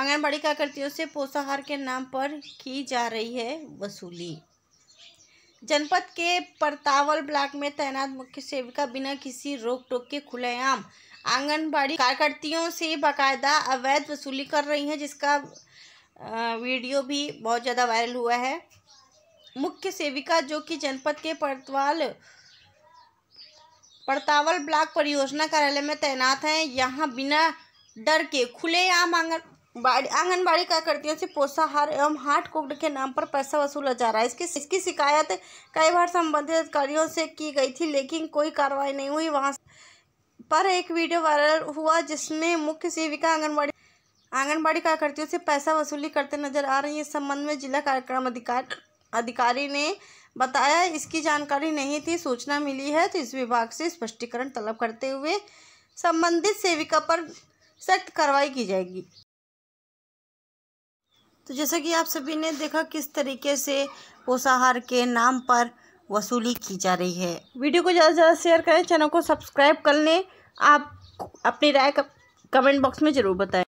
आंगनबाड़ी कार्यकर्तियों से पोषाहार के नाम पर की जा रही है वसूली जनपद के परतावल ब्लॉक में तैनात मुख्य सेविका बिना किसी रोक टोक के खुलेआम आंगनबाड़ी कार्यकर्तियों से बाकायदा अवैध वसूली कर रही हैं जिसका वीडियो भी बहुत ज़्यादा वायरल हुआ है मुख्य सेविका जो कि जनपद के परतवाल पड़तावल ब्लॉक परियोजना कार्यालय में तैनात हैं यहाँ बिना डर के खुलेआम आंगन आंगनबाड़ी कार्यकर्तियों से पोषाहार एवं हार्ट कोड के नाम पर पैसा वसूला जा रहा है इसकी इसकी शिकायत कई बार संबंधित अधिकारियों से की गई थी लेकिन कोई कार्रवाई नहीं हुई वहाँ पर एक वीडियो वायरल हुआ जिसमें मुख्य सेविका आंगनबाड़ी आंगनबाड़ी कार्यकर्तियों से पैसा वसूली करते नजर आ रही है इस संबंध में जिला कार्यक्रम अधिकार अधिकारी ने बताया इसकी जानकारी नहीं थी सूचना मिली है तो इस विभाग से स्पष्टीकरण तलब करते हुए संबंधित सेविका पर सख्त कार्रवाई की जाएगी तो जैसा कि आप सभी ने देखा किस तरीके से पोषाहार के नाम पर वसूली की जा रही है वीडियो को ज़्यादा से ज़्यादा शेयर करें चैनल को सब्सक्राइब कर लें आप अपनी राय कमेंट बॉक्स में ज़रूर बताएं